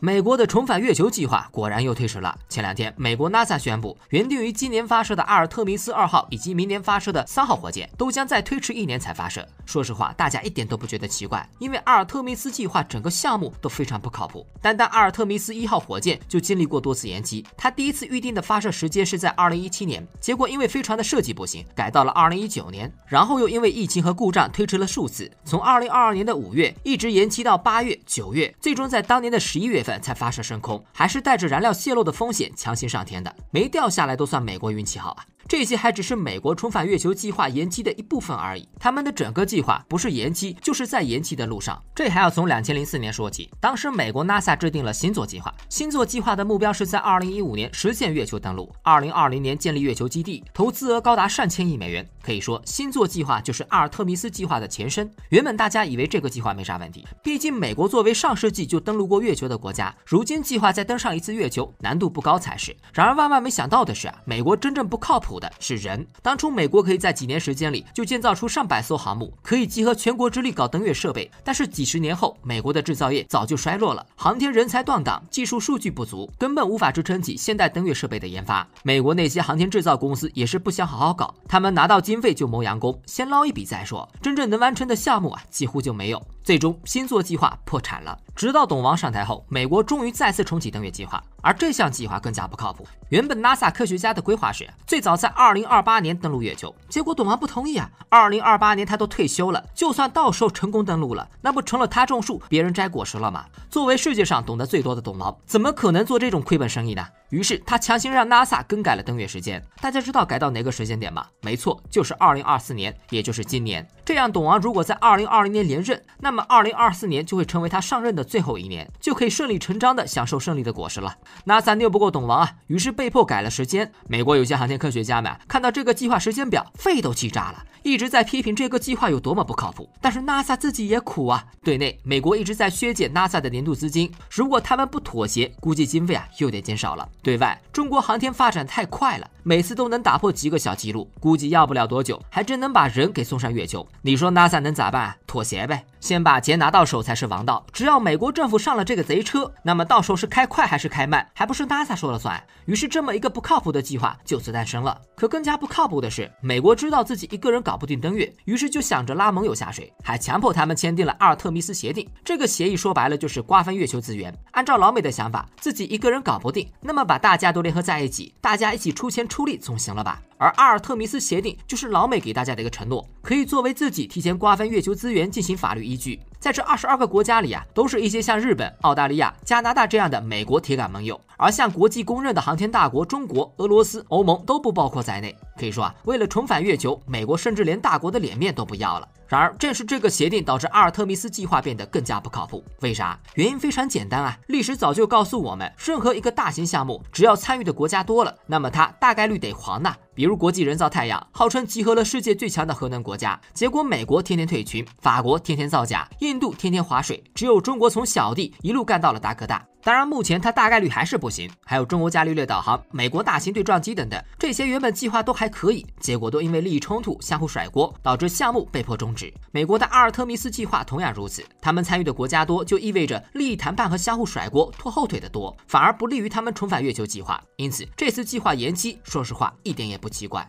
美国的重返月球计划果然又推迟了。前两天，美国 NASA 宣布，原定于今年发射的阿尔特弥斯二号以及明年发射的三号火箭，都将再推迟一年才发射。说实话，大家一点都不觉得奇怪，因为阿尔特弥斯计划整个项目都非常不靠谱。单单阿尔特弥斯一号火箭就经历过多次延期，它第一次预定的发射时间是在2017年，结果因为飞船的设计不行，改到了2019年，然后又因为疫情和故障推迟了数次，从2022年的五月一直延期到八月、九月，最终在当年的十一月。才发射升空，还是带着燃料泄漏的风险强行上天的，没掉下来都算美国运气好啊。这些还只是美国重返月球计划延期的一部分而已，他们的整个计划不是延期，就是在延期的路上。这还要从两千零四年说起，当时美国 NASA 制定了星座计划，星座计划的目标是在二零一五年实现月球登陆，二零二零年建立月球基地，投资额高达上千亿美元。可以说，星座计划就是阿尔特弥斯计划的前身。原本大家以为这个计划没啥问题，毕竟美国作为上世纪就登陆过月球的国家，如今计划再登上一次月球，难度不高才是。然而万万没想到的是，啊，美国真正不靠谱。的是人。当初美国可以在几年时间里就建造出上百艘航母，可以集合全国之力搞登月设备。但是几十年后，美国的制造业早就衰落了，航天人才断档，技术数据不足，根本无法支撑起现代登月设备的研发。美国那些航天制造公司也是不想好好搞，他们拿到经费就谋洋工，先捞一笔再说，真正能完成的项目啊，几乎就没有。最终星座计划破产了。直到懂王上台后，美国终于再次重启登月计划，而这项计划更加不靠谱。原本 NASA 科学家的规划是最早在2028年登陆月球，结果懂王不同意啊！2028年他都退休了，就算到时候成功登陆了，那不成了他种树，别人摘果实了吗？作为世界上懂得最多的懂王，怎么可能做这种亏本生意呢？于是他强行让 NASA 更改了登月时间。大家知道改到哪个时间点吗？没错，就是2024年，也就是今年。这样，董王如果在二零二零年连任，那么二零二四年就会成为他上任的最后一年，就可以顺理成章地享受胜利的果实了。NASA 拗不过董王啊，于是被迫改了时间。美国有些航天科学家们看到这个计划时间表，肺都气炸了，一直在批评这个计划有多么不靠谱。但是 NASA 自己也苦啊，对内，美国一直在削减 NASA 的年度资金，如果他们不妥协，估计经费啊又得减少了。对外，中国航天发展太快了，每次都能打破几个小记录，估计要不了多久，还真能把人给送上月球。你说 NASA 能咋办？妥协呗，先把钱拿到手才是王道。只要美国政府上了这个贼车，那么到时候是开快还是开慢，还不是 NASA 说了算。于是这么一个不靠谱的计划就此诞生了。可更加不靠谱的是，美国知道自己一个人搞不定登月，于是就想着拉盟友下水，还强迫他们签订了阿尔特密斯协定。这个协议说白了就是瓜分月球资源。按照老美的想法，自己一个人搞不定，那么把大家都联合在一起，大家一起出钱出力总行了吧？而阿尔特密斯协定就是老美给大家的一个承诺，可以作为自己提前瓜分月球资源。进行法律依据。在这二十二个国家里啊，都是一些像日本、澳大利亚、加拿大这样的美国铁杆盟友，而像国际公认的航天大国中国、俄罗斯、欧盟都不包括在内。可以说啊，为了重返月球，美国甚至连大国的脸面都不要了。然而，正是这个协定导致阿尔特密斯计划变得更加不靠谱。为啥？原因非常简单啊，历史早就告诉我们，任何一个大型项目，只要参与的国家多了，那么它大概率得黄呐。比如国际人造太阳，号称集合了世界最强的核能国家，结果美国天天退群，法国天天造假。印度天天划水，只有中国从小弟一路干到了大哥大。当然，目前他大概率还是不行。还有中国伽利略导航、美国大型对撞机等等，这些原本计划都还可以，结果都因为利益冲突相互甩锅，导致项目被迫终止。美国的阿尔特密斯计划同样如此，他们参与的国家多，就意味着利益谈判和相互甩锅拖后腿的多，反而不利于他们重返月球计划。因此，这次计划延期，说实话一点也不奇怪。